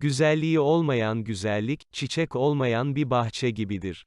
Güzelliği olmayan güzellik, çiçek olmayan bir bahçe gibidir.